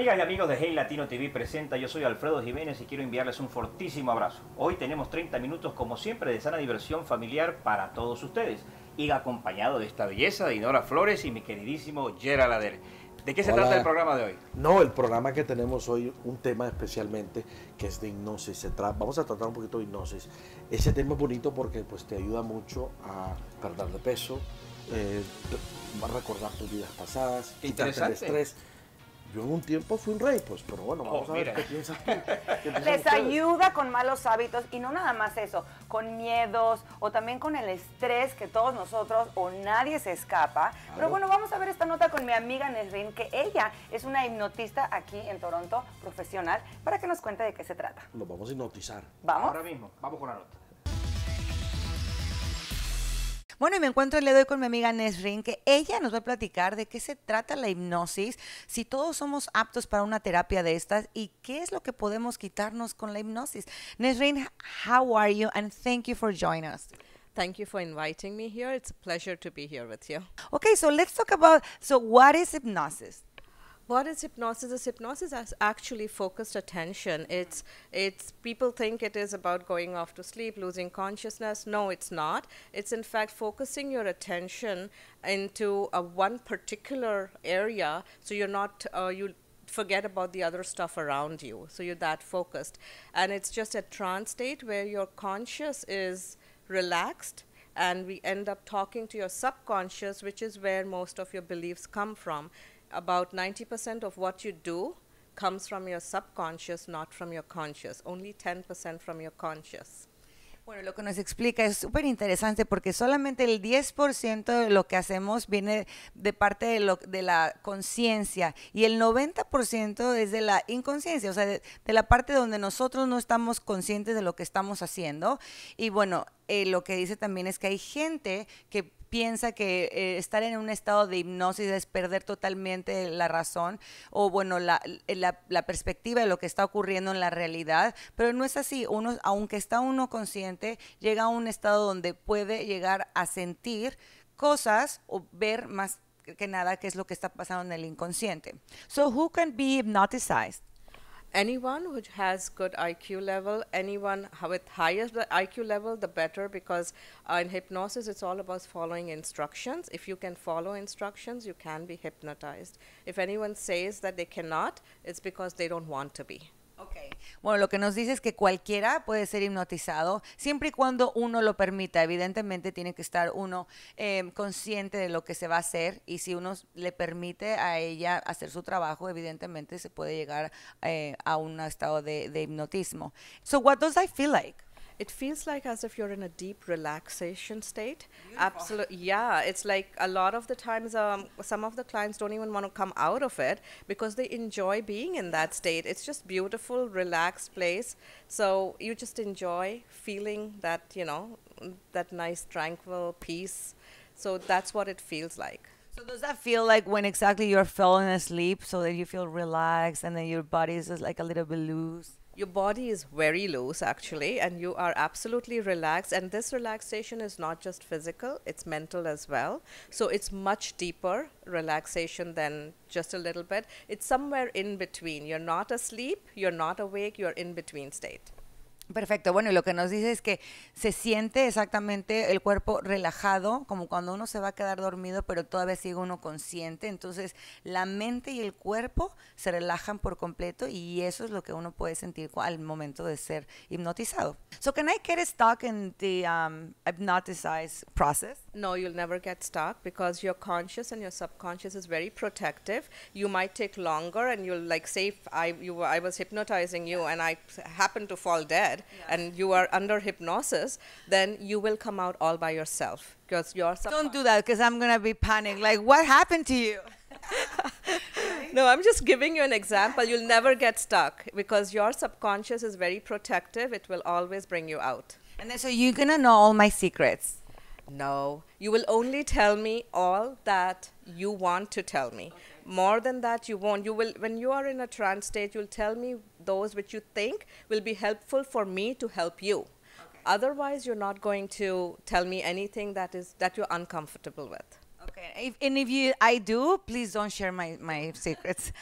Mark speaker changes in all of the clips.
Speaker 1: Amigas y amigos de Hey Latino TV presenta, yo soy Alfredo Jiménez y quiero enviarles un fortísimo abrazo. Hoy tenemos 30 minutos como siempre de sana diversión familiar para todos ustedes y acompañado de esta belleza de Inora Flores y mi queridísimo Gerald Adel. ¿De qué se trata el programa de hoy?
Speaker 2: No, el programa que tenemos hoy, un tema especialmente que es de hipnosis. vamos a tratar un poquito de hipnosis. Ese tema es bonito porque pues, te ayuda mucho a perder de peso, va eh, a recordar tus vidas pasadas, quitarte el estrés yo en un tiempo fui un rey, pues, pero bueno, vamos oh, a ver qué piensas tú. Les
Speaker 3: ayuda con malos hábitos y no nada más eso, con miedos o también con el estrés que todos nosotros o nadie se escapa. Pero bueno, vamos a ver esta nota con mi amiga Nesrin, que ella es una hipnotista aquí en Toronto, profesional, para que nos cuente de qué se
Speaker 2: trata. Nos vamos a hipnotizar. ¿Vamos? Ahora mismo, vamos con la nota.
Speaker 3: Bueno, y me encuentro y le doy con mi amiga Nesrin, que ella nos va a platicar de qué se trata la hipnosis, si todos somos aptos para una terapia de estas y qué es lo que podemos quitarnos con la hipnosis. Nesrin, how are you? And thank you for joining us.
Speaker 4: Thank you for inviting me here. It's a pleasure to be here with you.
Speaker 3: Okay, so let's talk about so what is
Speaker 4: hypnosis? what is hypnosis? Is hypnosis is actually focused attention. It's it's people think it is about going off to sleep, losing consciousness. No, it's not. It's in fact focusing your attention into a one particular area, so you're not uh, you forget about the other stuff around you. So you're that focused, and it's just a trance state where your conscious is relaxed and we end up talking to your subconscious, which is where most of your beliefs come from. about 90% of what you do comes from your subconscious, not from your conscious. Only 10% from your conscious.
Speaker 3: Bueno, lo que nos explica es súper interesante porque solamente el 10% de lo que hacemos viene de parte de, la conciencia y el 90% es de la inconsciencia, o sea, de, la parte donde nosotros no estamos conscientes de lo que estamos haciendo. Y bueno, eh, lo que dice también es que hay gente que piensa que eh, estar en un estado de hipnosis es perder totalmente la razón o, bueno, eh, la, perspectiva de lo que está ocurriendo en la realidad, pero no es así. Uno, aunque está uno consciente, llega a un estado donde puede llegar a sentir cosas o ver más que nada qué es lo que está pasando en el inconsciente. So, who can be hypnotized?
Speaker 4: anyone who has good IQ level, anyone with higher IQ level, the better because uh, in hypnosis it's all about following instructions. If you can follow instructions, you can be hypnotized. If anyone says that they cannot, it's because they don't want to be.
Speaker 3: Bueno, lo que nos dice es que cualquiera puede ser hipnotizado, siempre y cuando uno lo permita. Evidentemente tiene que estar uno em, consciente de lo que se va a hacer y si uno le permite a ella hacer su trabajo, evidentemente se puede llegar eh, a un estado de, de hipnotismo. So, what does I feel like?
Speaker 4: it feels like as if you're in a deep relaxation state absolutely yeah it's like a lot of the times um, some of the clients don't even want to come out of it because they enjoy being in that state it's just beautiful relaxed place so you just enjoy feeling that you know that nice tranquil peace so that's what it feels like
Speaker 3: so does that feel like when exactly you're falling asleep so that you feel relaxed and then your body is just like a little bit loose
Speaker 4: your body is very loose actually and you are absolutely relaxed and this relaxation is not just physical it's mental as well so it's much deeper relaxation than just a little bit it's somewhere in between you're not asleep you're not awake you're in between state
Speaker 3: Perfecto, bueno, y lo que nos dice es que se siente exactamente el cuerpo relajado, como cuando uno se va a quedar dormido, pero todavía sigue uno consciente, entonces la mente y el cuerpo se relajan por completo y eso es lo que uno puede sentir al
Speaker 4: momento de ser
Speaker 3: hipnotizado.
Speaker 4: So can I get stuck in the um, hypnotized process? No, you'll never get stuck because your conscious and your subconscious is very protective. You might take longer and you'll like say if I, you I was hypnotizing you and I happened to fall dead, yeah. and you are under hypnosis, then you will come out all by yourself because you're.
Speaker 3: Don't do that because I'm gonna be panicked. Like, what happened to you?
Speaker 4: no, I'm just giving you an example. You'll never get stuck because your subconscious is very protective. It will always bring you out. And then, so
Speaker 3: you're gonna know all my secrets.
Speaker 4: No, you will only tell me all that you want to tell me. Okay. More than that, you won't. You will, when you are in a trance state, you'll tell me those which you think will be helpful for me to help you. Okay. Otherwise, you're not going to tell me anything that is that you're uncomfortable with. Okay. If, and if you, I do, please don't share my,
Speaker 3: my secrets.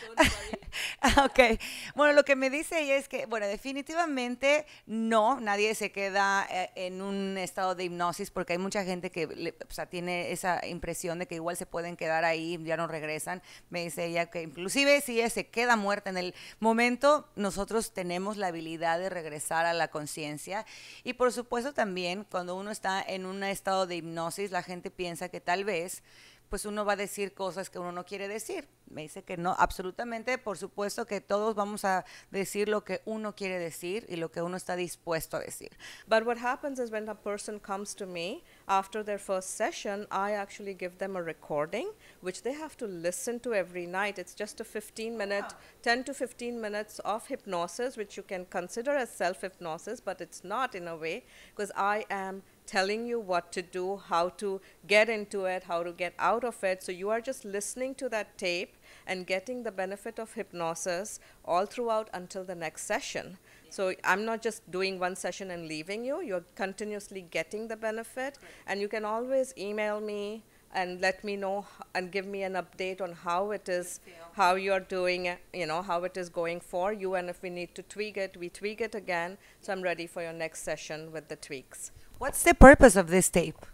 Speaker 3: ok. Bueno, lo que me dice ella es que, bueno, definitivamente no, nadie se queda eh, en un estado de hipnosis porque hay mucha gente que tiene esa impresión de que igual se pueden quedar ahí, ya no regresan. Me dice ella que inclusive si ella se queda muerta en el momento, nosotros tenemos la habilidad de regresar a la conciencia. Y por supuesto también, cuando uno está en un estado de hipnosis, la gente piensa que tal vez pues uno va a decir cosas que uno no quiere decir. me dice que no, absolutamente, por supuesto que todos vamos a decir lo que uno quiere decir
Speaker 4: y lo que uno está dispuesto a decir. But what happens is when a person comes to me after their first session, I actually give them a recording which they have to listen to every night. It's just a 15 minute, wow. Ah. 10 to 15 minutes of hypnosis which you can consider as self hypnosis, but it's not in a way because I am telling you what to do, how to get into it, how to get out of it. So you are just listening to that tape and getting the benefit of hypnosis all throughout until the next session. So I'm not just doing one session and leaving you. You're continuously getting the benefit, and you can always email me and let me know and give me an update on how it is, how you're doing, you know, how it is going for you. And if we need to tweak it, we tweak it again. So I'm ready for your next session with the tweaks. What's the
Speaker 3: purpose of this tape?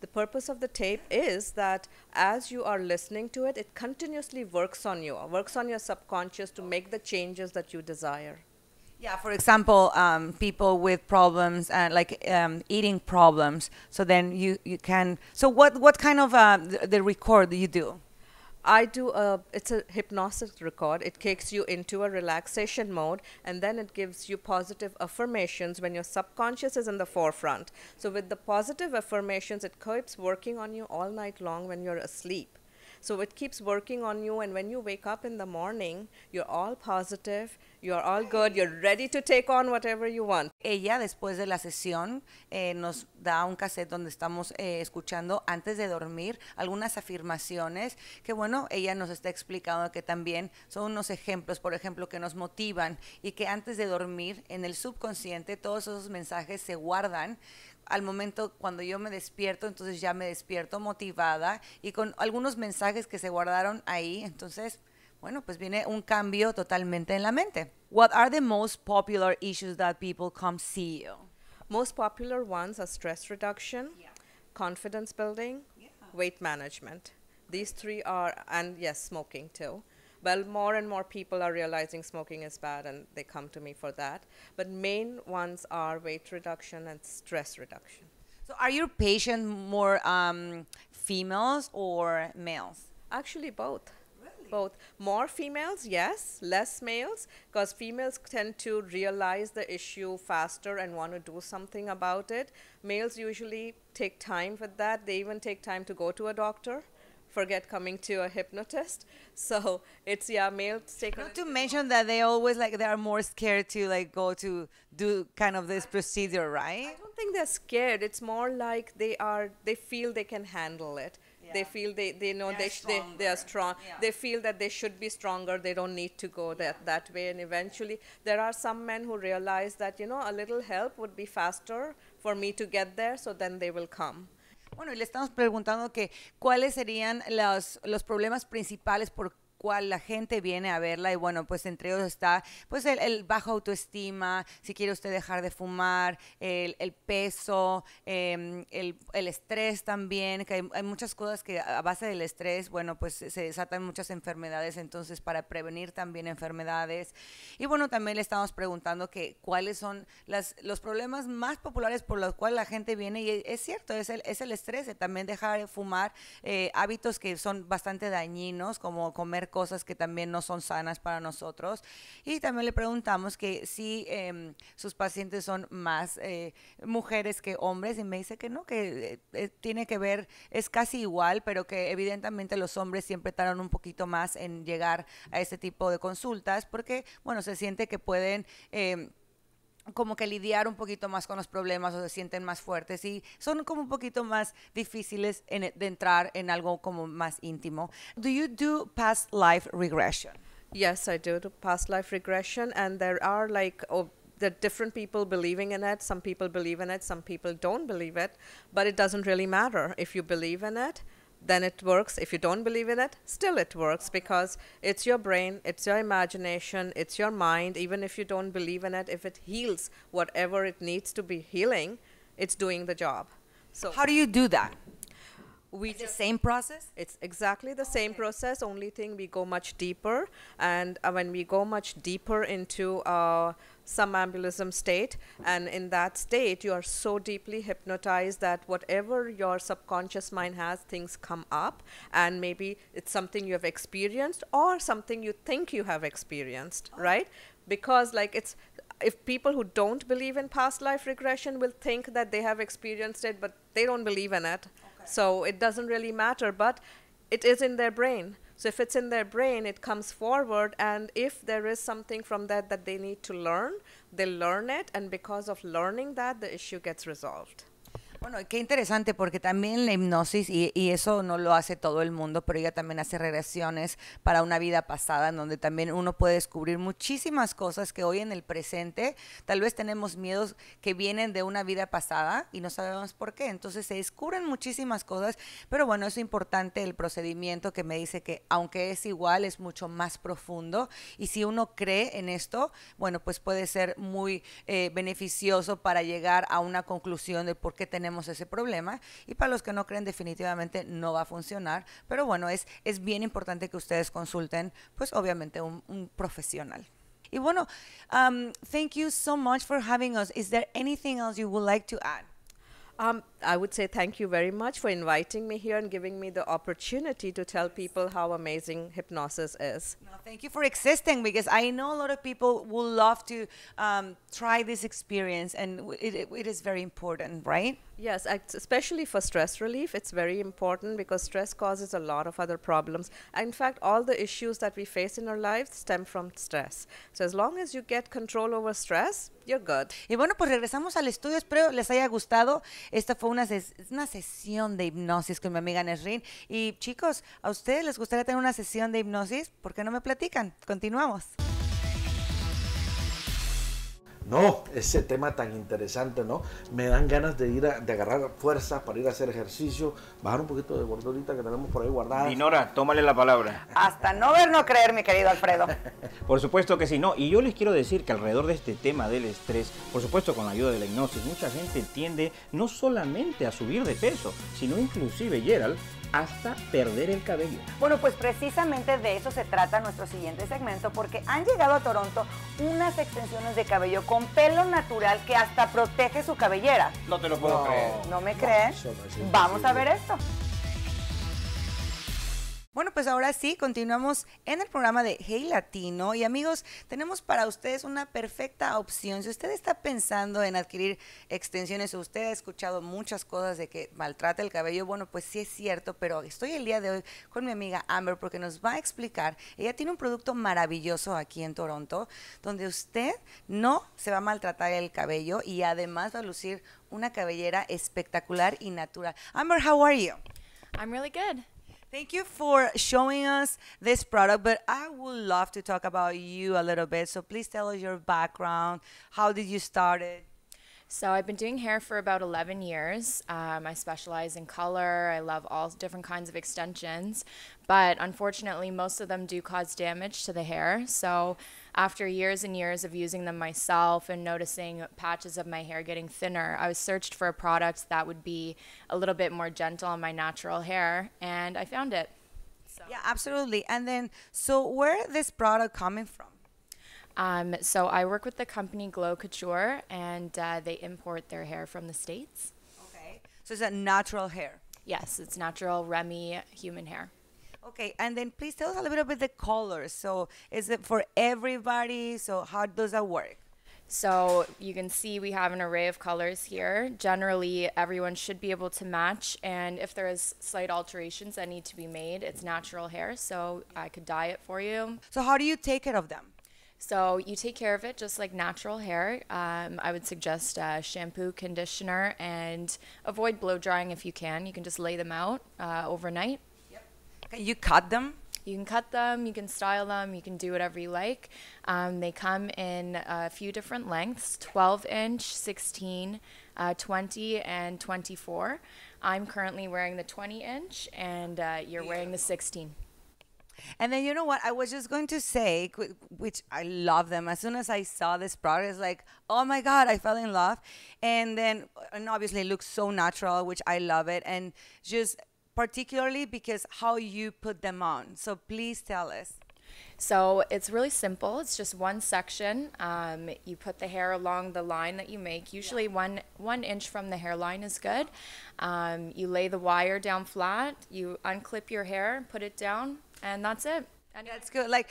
Speaker 4: The purpose of the tape is that as you are listening to it, it continuously works on you, works on your subconscious to make the changes that you desire.
Speaker 3: Yeah, for example, um, people with problems and uh, like um, eating problems. So then you, you can. So what what kind of uh, the, the record do you do?
Speaker 4: I do a, it's a hypnosis record. It takes you into a relaxation mode and then it gives you positive affirmations when your subconscious is in the forefront. So, with the positive affirmations, it keeps working on you all night long when you're asleep. So, it keeps working on you, and when you wake up in the morning, you're all positive ready to take on whatever you want.
Speaker 3: Ella después de la sesión eh, nos da un cassette donde estamos eh, escuchando antes de dormir algunas afirmaciones que bueno ella nos está explicando que también son unos ejemplos, por ejemplo, que nos motivan y que antes de dormir en el subconsciente todos esos mensajes se guardan al momento cuando yo me despierto, entonces ya me despierto motivada y con algunos mensajes que se guardaron ahí. Entonces, Bueno, pues viene un cambio totalmente en la mente.
Speaker 4: What are the most popular issues that people come see you? Most popular ones are stress reduction, yeah. confidence building, yeah. weight management. These three are, and yes, smoking too. Well, more and more people are realizing smoking is bad and they come to me for that. But main ones are weight reduction and stress reduction. So are your patients more um, females or males? Actually, both both more females yes less males because females tend to realize the issue faster and want to do something about it males usually take time for that they even take time to go to a doctor forget coming to a hypnotist so it's yeah males take not
Speaker 3: to mention that they always like they are more scared to like go to do kind of this procedure right i
Speaker 4: don't think they're scared it's more like they are they feel they can handle it yeah. They feel they, they know they, they, they, are strong. Yeah. They feel that they should be stronger. They don't need to go that, that way. And eventually, there are some men who realize that, you know, a little help would be faster for me to get there, so then they will come.
Speaker 3: Bueno, y le estamos preguntando que cuáles serían los, los problemas principales por cual la gente viene a verla y bueno, pues entre ellos está pues el, bajo autoestima, si quiere usted dejar de fumar, el, peso, em, el, el, estrés también, que hay, muchas cosas que a base del estrés, bueno, pues se desatan muchas enfermedades, entonces para prevenir también enfermedades. Y bueno, también le estamos preguntando que cuáles son las, los problemas más populares por los cuales la gente viene y es cierto, es el, es el estrés, también dejar de fumar, eh, hábitos que son bastante dañinos como comer cosas que también no son sanas para nosotros. Y también le preguntamos que si em, sus pacientes son más eh, mujeres que hombres y me dice que no, que eh, eh, tiene que ver, es casi igual, pero que evidentemente los hombres siempre tardan un poquito más en llegar a este tipo de consultas porque, bueno, se siente que pueden... Em, como que lidiar un poquito más con los problemas o se sienten más fuertes y son como un poquito más difíciles e, de entrar en algo como más íntimo. Do you do past life regression?
Speaker 4: Yes, I do, past life regression and there are like oh, there different people believing in it. Some people believe in it, some people don't believe it, but it doesn't really matter if you believe in it. then it works. If you don't believe in it, still it works because it's your brain, it's your imagination, it's your mind. Even if you don't believe in it, if it heals whatever it needs to be healing, it's doing the job. So, how do you do that? we the same process it's exactly the okay. same process only thing we go much deeper and uh, when we go much deeper into uh, somnambulism state and in that state you are so deeply hypnotized that whatever your subconscious mind has things come up and maybe it's something you have experienced or something you think you have experienced oh. right because like it's if people who don't believe in past life regression will think that they have experienced it but they don't believe in it oh so it doesn't really matter, but it is in their brain. So if it's in their brain, it comes forward, and if there is something from that that they need to learn, they learn it, and because of learning that, the issue gets resolved.
Speaker 3: Bueno, qué interesante porque también la hipnosis, y, eso no lo hace todo el mundo, pero ella también hace regresiones para una vida pasada, en donde también uno puede descubrir muchísimas cosas que hoy en el presente tal vez tenemos miedos que vienen de una vida pasada y no sabemos por qué. Entonces se descubren muchísimas cosas, pero bueno, es importante el procedimiento que me dice que aunque es igual, es mucho más profundo. Y si uno cree en esto, bueno, pues puede ser muy eh, beneficioso para llegar a una conclusión de por qué tenemos ese problema y para los que no creen definitivamente no va a funcionar, pero bueno, es, es bien importante que ustedes consulten pues obviamente un, profesional. Y bueno, um, thank you so
Speaker 4: much for having us. Is there anything else you would like to add? Um, I would say thank you very much for inviting me here and giving me the opportunity to tell people how amazing hypnosis is. No, thank you for existing because I know a lot of people will love to um,
Speaker 3: try this experience and it, it, it is very important,
Speaker 4: right? Yes, especially for stress relief, it's very important because stress causes a lot of other problems. In fact, all the issues that we face in our lives stem from stress. So as long as you get control over stress, Y bueno, pues regresamos al estudio. Espero les haya gustado. Esta fue una, una
Speaker 3: sesión de hipnosis con mi amiga Nesrin. Y chicos, ¿a ustedes les gustaría tener una sesión de hipnosis? ¿Por qué no me platican? Continuamos.
Speaker 2: No, ese tema tan interesante, ¿no? Me dan ganas de ir a, de agarrar fuerzas para ir a hacer ejercicio, bajar un poquito de gordurita que tenemos por ahí guardada. Dinora,
Speaker 1: tómale la palabra.
Speaker 3: Hasta no ver, no creer, mi querido Alfredo.
Speaker 1: por supuesto que sí, no. Y yo les quiero decir que alrededor de este tema del estrés, por supuesto con la ayuda de la hipnosis, mucha gente tiende no solamente a subir de peso, sino inclusive, Gerald, hasta perder el cabello.
Speaker 3: Bueno, pues precisamente de eso se trata nuestro siguiente segmento porque han llegado a Toronto unas extensiones de cabello con pelo natural que hasta protege su cabellera.
Speaker 1: No te lo puedo creer. ¿No me crees? Vamos a ver esto.
Speaker 3: Bueno, pues ahora sí, continuamos en el programa de Hey Latino y amigos, tenemos para ustedes una perfecta opción. Si usted está pensando en adquirir extensiones, usted ha escuchado muchas cosas de que maltrata el cabello, bueno, pues sí es cierto, pero estoy el día de hoy con mi amiga Amber porque nos va a explicar. Ella tiene un producto maravilloso aquí en Toronto donde usted no se va a maltratar el cabello y además va a lucir una cabellera espectacular y natural. Amber, how are you?
Speaker 5: I'm really good. Thank you for
Speaker 3: showing us this product, but I would love to talk about you a little bit. So please tell us your background. How did
Speaker 5: you start it? So I've been doing hair for about 11 years. Um, I specialize in color. I love all different kinds of extensions, but unfortunately, most of them do cause damage to the hair. So after years and years of using them myself and noticing patches of my hair getting thinner, I was searched for a product that would be a little bit more gentle on my natural hair, and I found it. So. Yeah, absolutely. And then, so where this product coming from? Um, so I work with the company Glow Couture, and uh, they import their hair from the states. Okay, so is that natural hair? Yes, it's natural Remy human hair. Okay, and then please tell us a little bit about the colors. So is it for everybody? So how does that work? So you can see we have an array of colors here. Generally, everyone should be able to match, and if there is slight alterations that need to be made, it's natural hair, so I could dye it for you. So how do you take care of them? So you take care of it just like natural hair. Um, I would suggest uh, shampoo, conditioner, and avoid blow drying if you can. You can just lay them out uh, overnight. Yep. Can you cut them? You can cut them, you can style them, you can do whatever you like. Um, they come in a few different lengths 12 inch, 16, uh, 20, and 24. I'm currently wearing the 20 inch, and uh, you're wearing the 16. And then you know what?
Speaker 3: I was just going to say, which I love them. As soon as I saw this product, it's like, oh my god, I fell in love. And then, and obviously, it looks so natural, which I love it. And
Speaker 5: just particularly because how you put them on. So please tell us. So it's really simple. It's just one section. Um, you put the hair along the line that you make. Usually yeah. one one inch from the hairline is good. Um, you lay the wire down flat. You unclip your hair, put it down, and that's it. And that's good. Like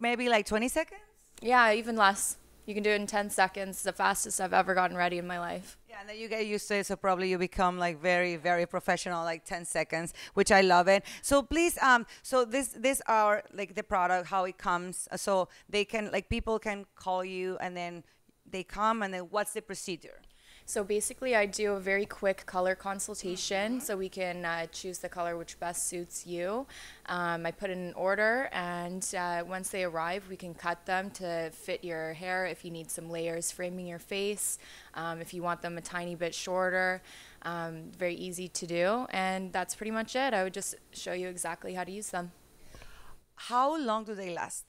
Speaker 5: maybe like 20 seconds. Yeah, even less. You can do it in 10 seconds. It's the fastest I've ever gotten ready in my life
Speaker 3: and then you get used to it. So probably you become like very, very professional, like 10 seconds, which I love it. So please, um, so this, this are like the product, how it comes. Uh, so they can, like people can call you and then they
Speaker 5: come and then what's the procedure? So basically, I do a very quick color consultation so we can uh, choose the color which best suits you. Um, I put in an order, and uh, once they arrive, we can cut them to fit your hair if you need some layers framing your face, um, if you want them a tiny bit shorter. Um, very easy to do, and that's pretty much it. I would just show you exactly how to use them. How long do they last?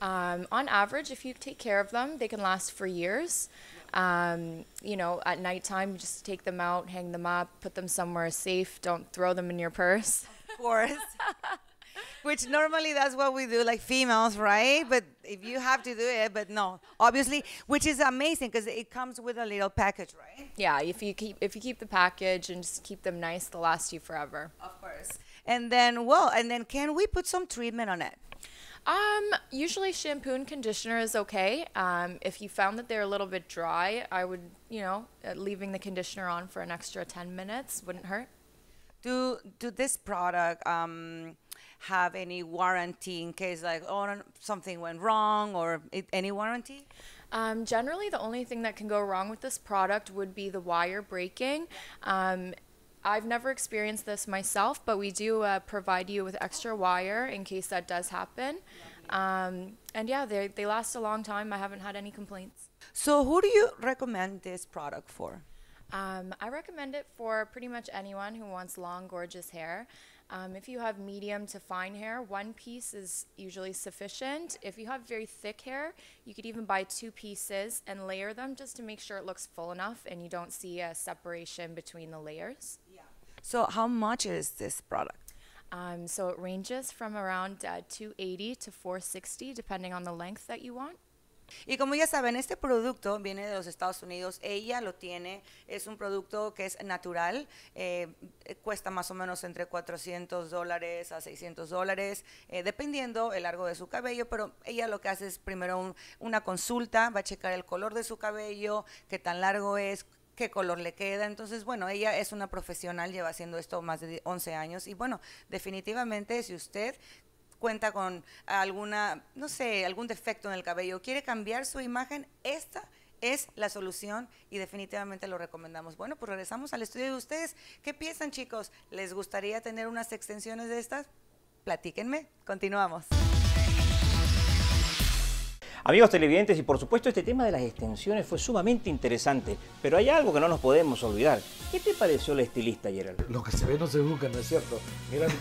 Speaker 5: Um, on average, if you take care of them, they can last for years. Um, you know, at nighttime, just take them out, hang them up, put them somewhere safe. Don't throw them in your purse. Of course.
Speaker 3: Which normally that's what we do, like females, right? But if you have to do it, but no, obviously, which is amazing because it comes with a little package, right?
Speaker 5: Yeah, if you keep if you keep the package and just keep them nice, they'll last you forever. Of course. And then, well, and then can we put some treatment on it? Um, usually shampoo and conditioner is okay. Um, if you found that they're a little bit dry, I would, you know, uh, leaving the conditioner on for an extra 10 minutes wouldn't hurt. Do do this product um, have any warranty in case like oh something went wrong or it, any warranty? Um, generally, the only thing that can go wrong with this product would be the wire breaking. Um, I've never experienced this myself, but we do uh, provide you with extra wire in case that does happen. Um, and yeah, they, they last a long time. I haven't had any complaints.
Speaker 3: So, who do you recommend this product for?
Speaker 5: Um, I recommend it for pretty much anyone who wants long, gorgeous hair. Um, if you have medium to fine hair, one piece is usually sufficient. If you have very thick hair, you could even buy two pieces and layer them just to make sure it looks full enough and you don't see a separation between the layers.
Speaker 3: So how much is this product?
Speaker 5: Um, so it ranges from around 280 uh, to 460 depending on the length that you want. Y como ya saben, este producto
Speaker 3: viene de los Estados Unidos, ella lo tiene, es un producto que es natural, eh, cuesta más o menos entre 400 dólares a 600 dólares, eh, dependiendo el largo de su cabello, pero ella lo que hace es primero una consulta, va a checar el color de su cabello, qué tan largo es, qué color le queda. Entonces, bueno, ella es una profesional, lleva haciendo esto más de 11 años y bueno, definitivamente si usted cuenta con alguna, no sé, algún defecto en el cabello, quiere cambiar su imagen, esta es la solución y definitivamente lo recomendamos. Bueno, pues regresamos al estudio de ustedes. ¿Qué piensan, chicos? ¿Les gustaría tener unas extensiones de estas? Platíquenme. Continuamos.
Speaker 1: Amigos televidentes, y por supuesto este tema de las extensiones fue sumamente interesante, pero hay algo que no nos podemos olvidar. ¿Qué te pareció la estilista, ayer?
Speaker 2: Lo que se ve no se busca, ¿no es cierto? Mírate,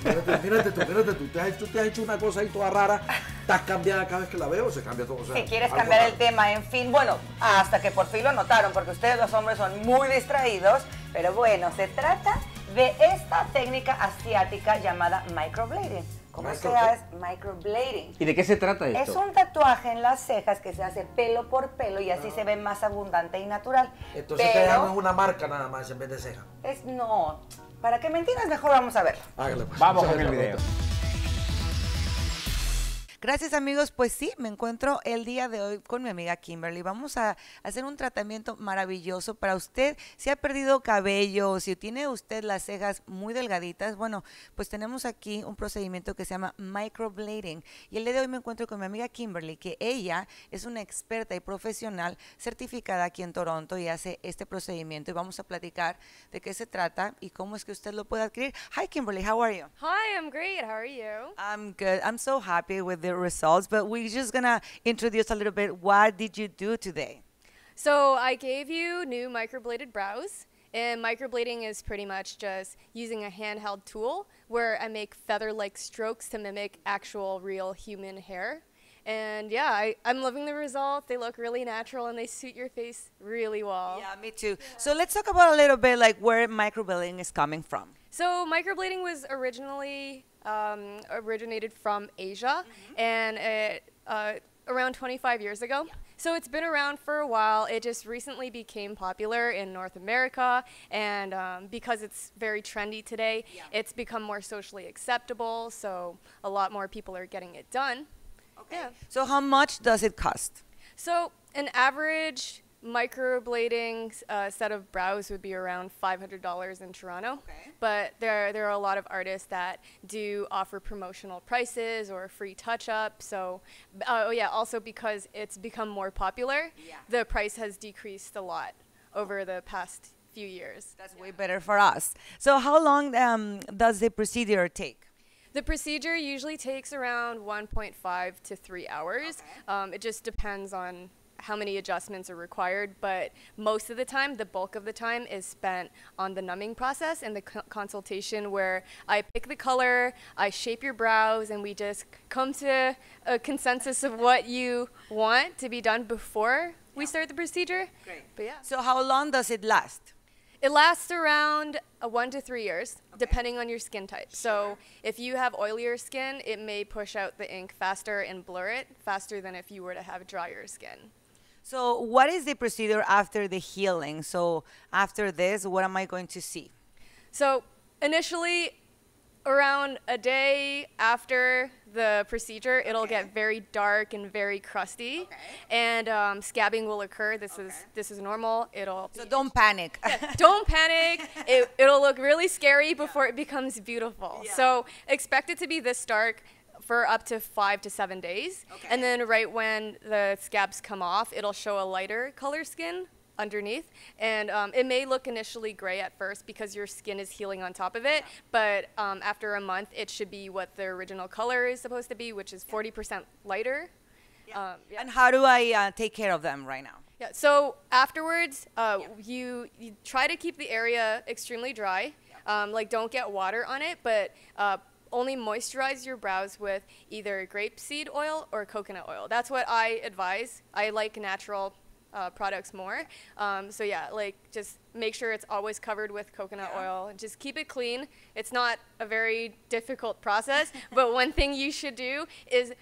Speaker 2: tú, te has, hecho una cosa ahí toda rara, estás cambiada cada vez que la veo, se cambia todo. O si quieres cambiar el
Speaker 3: tema, en fin, bueno, hasta que por fin lo notaron, porque ustedes los hombres son muy distraídos, pero bueno, se trata de esta técnica asiática llamada microblading ¿Cómo se hace microblading.
Speaker 2: ¿Y de qué se trata esto? Es un
Speaker 3: tatuaje en las cejas que se hace pelo por pelo y así ah. se ve más abundante y natural.
Speaker 2: Entonces te una marca nada más en vez de ceja.
Speaker 3: no. ¿Para me mentiras? Mejor vamos a verlo.
Speaker 2: Hágale, pues. Vamos con el video.
Speaker 3: Gracias amigos, pues sí, me encuentro el día de hoy con mi amiga Kimberly. Vamos a hacer un tratamiento maravilloso para usted. Si ha perdido cabello, si tiene usted las cejas muy delgaditas, bueno, pues tenemos aquí un procedimiento que se llama microblading. Y el día de hoy me encuentro con mi amiga Kimberly, que ella es una experta y profesional certificada aquí en Toronto y hace este procedimiento. Y vamos a platicar de qué se trata y cómo es que usted lo puede adquirir. Hi Kimberly, how are you?
Speaker 6: Hi, I'm great. How are you? I'm
Speaker 3: good. I'm so happy with the results, but we're just gonna introduce a little bit. What did you do today?
Speaker 6: So I gave you new microbladed brows. And microblading is pretty much just using a handheld tool where I make feather-like strokes to mimic actual real human hair. And yeah, I, am loving the result. They look really natural and they suit your face really well. Yeah, me too.
Speaker 3: Yeah. So let's talk about a little bit like where microblading is coming from.
Speaker 6: So microblading was originally um, originated from Asia mm -hmm. and it, uh, around 25 years ago. Yeah. So it's been around for a while. It just recently became popular in North America and um, because it's very trendy today, yeah. it's become more socially acceptable. So a lot more people are getting it done. Yeah.
Speaker 3: So how much does it cost?
Speaker 6: So an average microblading uh, set of brows would be around $500 in Toronto. Okay. But there, there are a lot of artists that do offer promotional prices or free touch-up. So, uh, oh yeah, also because it's become more popular, yeah. the price has decreased a lot over the past few years. That's yeah. way better
Speaker 3: for us. So how long um, does the procedure take?
Speaker 6: The procedure usually takes around 1.5 to 3 hours. Okay. Um, it just depends on how many adjustments are required, but most of the time, the bulk of the time is spent on the numbing process and the consultation where I pick the color, I shape your brows, and we just come to a consensus of what you want to be done before yeah. we start the procedure. Great. But yeah. So how long does it last? It lasts around uh, one to three years, okay. depending on your skin type. Sure. So if you have oilier skin, it may push out the ink faster and blur it faster than if you were to have drier skin.
Speaker 3: So what is the procedure after the healing? So after this, what am I going to see?
Speaker 6: So initially, around a day after the procedure, it'll okay. get very dark and very crusty, okay. and um, scabbing will occur. This okay. is this is normal. It'll so don't panic. yeah, don't panic. It, it'll look really scary before yeah. it becomes beautiful. Yeah. So expect it to be this dark for up to five to seven days, and then right when the scabs come off, it'll show a lighter color skin underneath. And um, it may look initially gray at first because your skin is healing on top of it, yeah. but um, after a month, it should be what the original color is supposed to be, which is 40% lighter. Yeah. Um, yeah. And
Speaker 3: how do I uh, take care of them right now?
Speaker 6: Yeah, so afterwards, uh, you, you, try to keep the area extremely dry. Um, like, don't get water on it, but uh, only moisturize your brows with either grapeseed oil or coconut oil. That's what I advise. I like natural uh, products more. Um, so yeah, like just make sure it's always covered with coconut yeah. oil. Just keep it clean. It's not a very difficult process, but one thing you should do is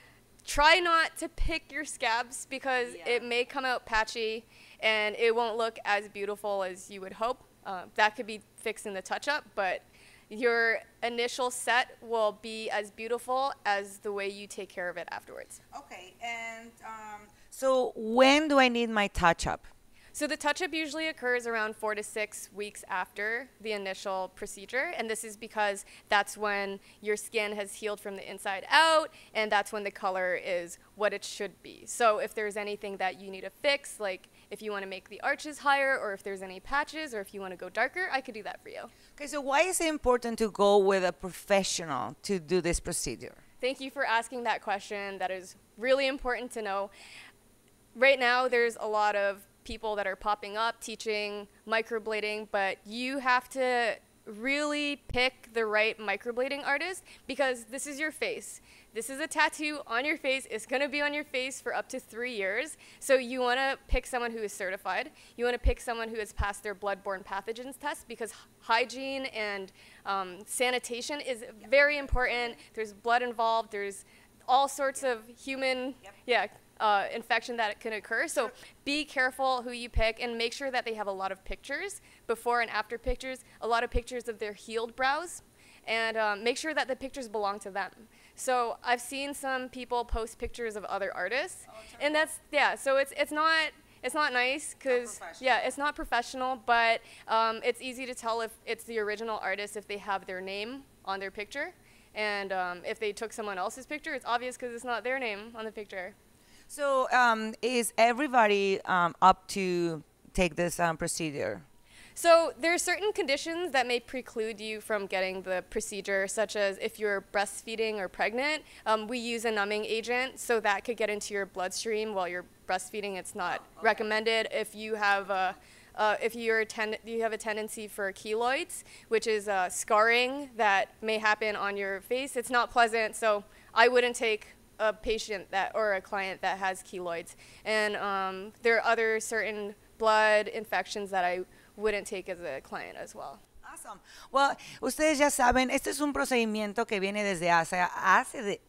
Speaker 6: try not to pick your scabs because yeah. it may come out patchy and it won't look as beautiful as you would hope. Uh, that could be fixed in the touch-up, but your initial set will be as beautiful as the way you take care of it afterwards. Okay, and um,
Speaker 3: so when do I need my touch up?
Speaker 6: So the touch-up usually occurs around four to six weeks after the initial procedure, and this is because that's when your skin has healed from the inside out, and that's when the color is what it should be. So if there's anything that you need to fix, like if you want to make the arches higher, or if there's any patches, or if you want to go darker, I could do that for you. Okay, so why is it
Speaker 3: important to go with a professional to do this procedure?
Speaker 6: Thank you for asking that question. That is really important to know right now there's a lot of people that are popping up teaching microblading, but you have to really pick the right microblading artist because this is your face. This is a tattoo on your face. It's going to be on your face for up to three years. So you want to pick someone who is certified. You want to pick someone who has passed their bloodborne pathogens test because hygiene and um, sanitation is yep. very important. There's blood involved. There's all sorts yep. of human, yep. yeah, uh, infection that can occur. So be careful who you pick and make sure that they have a lot of pictures, before and after pictures, a lot of pictures of their healed brows, and um, make sure that the pictures belong to them. So I've seen some people post pictures of other artists, oh, and that's yeah. So it's it's not it's not nice because yeah, it's not professional, but um, it's easy to tell if it's the original artist if they have their name on their picture, and um, if they took someone else's picture, it's obvious because it's not their name on the picture.
Speaker 3: So um, is everybody um, up to take this um, procedure?
Speaker 6: So there are certain conditions that may preclude you from getting the procedure, such as if you're breastfeeding or pregnant. Um, we use a numbing agent, so that could get into your bloodstream while you're breastfeeding. It's not okay. recommended. If you have a uh, if you're you have a tendency for keloids, which is uh, scarring that may happen on your face, it's not pleasant. So I wouldn't take a patient that or a client that has keloids, and um, there are other certain blood infections that I wouldn't take as a client as well. Bueno,
Speaker 3: ustedes ya saben, este es un procedimiento que viene desde hace,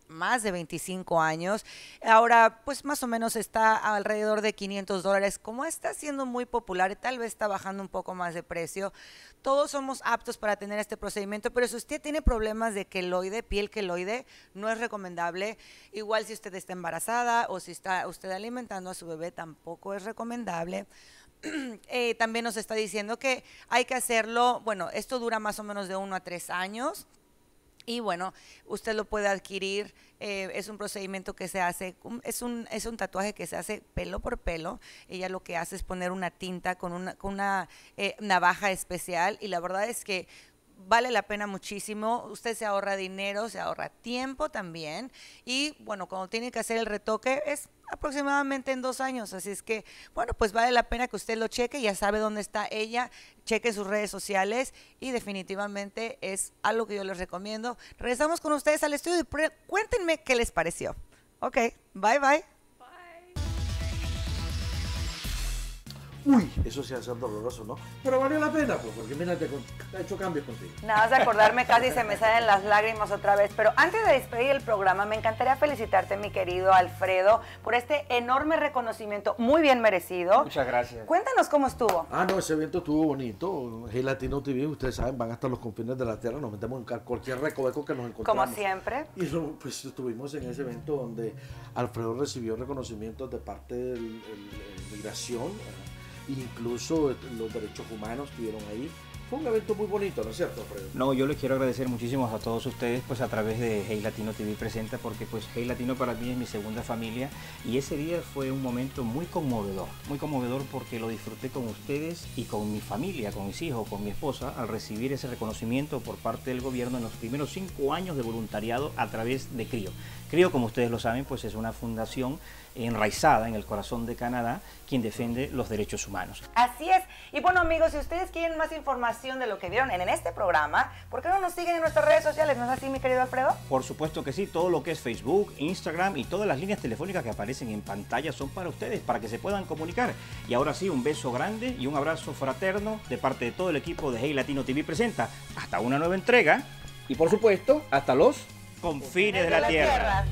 Speaker 3: más de 25 años. Ahora, pues más o menos está alrededor de 500 dólares. Como está siendo muy popular tal vez está bajando un poco más de precio, todos somos aptos para tener este procedimiento, pero si usted tiene problemas de queloide, piel queloide, no es recomendable. Igual si usted está embarazada o si está usted alimentando a su bebé, tampoco es recomendable. Eh, también nos está diciendo que hay que hacerlo, bueno, esto dura más o menos de uno a tres años. Y bueno, usted lo puede adquirir, eh, es un procedimiento que se hace, es un, es un tatuaje que se hace pelo por pelo. Ella lo que hace es poner una tinta con una, con una eh, navaja especial y la verdad es que vale la pena muchísimo. Usted se ahorra dinero, se ahorra tiempo también. Y bueno, cuando tiene que hacer el retoque es aproximadamente en dos años. Así es que, bueno, pues vale la pena que usted lo cheque, ya sabe dónde está ella, cheque sus redes sociales y definitivamente es algo que yo les recomiendo. Regresamos con ustedes al estudio y cuéntenme qué les pareció. Ok, bye bye.
Speaker 2: uy, eso se ser doloroso, ¿no? Pero valió la pena, pues, porque mira, te ha hecho cambios contigo.
Speaker 3: Nada más de acordarme casi se me salen las lágrimas otra vez. Pero antes de despedir el programa, me encantaría felicitarte, mi querido Alfredo, por este enorme reconocimiento, muy bien merecido. Muchas gracias. Cuéntanos cómo estuvo.
Speaker 2: Ah, no, ese evento estuvo bonito. Latino TV, ustedes saben, van hasta los confines de la tierra, nos metemos en cualquier recoveco que nos encontramos. Como siempre. Y pues estuvimos en ese evento donde Alfredo recibió reconocimientos de parte de Migración, incluso los derechos humanos estuvieron ahí. Fue un evento muy bonito, ¿no es cierto, Alfredo?
Speaker 1: No, yo les quiero agradecer muchísimo a todos ustedes pues a través de Hey Latino TV Presenta porque pues Hey Latino para mí es mi segunda familia y ese día fue un momento muy conmovedor, muy conmovedor porque lo disfruté con ustedes y con mi familia, con mis hijos, con mi esposa al recibir ese reconocimiento por parte del gobierno en los primeros cinco años de voluntariado a través de CRIO. CRIO, como ustedes lo saben, pues es una fundación enraizada en el corazón de Canadá, quien defiende los derechos humanos.
Speaker 3: Así es. Y bueno amigos, si ustedes quieren más información de lo que vieron en, este programa, ¿por qué no nos siguen en nuestras redes sociales? ¿No es así, mi querido Alfredo?
Speaker 1: Por supuesto que sí, todo lo que es Facebook, Instagram y todas las líneas telefónicas que aparecen en pantalla son para ustedes, para que se puedan comunicar. Y ahora sí, un beso grande y un abrazo fraterno de parte de todo el equipo de Hey Latino TV Presenta. Hasta una nueva entrega. Y por supuesto, hasta los confines de la, tierra.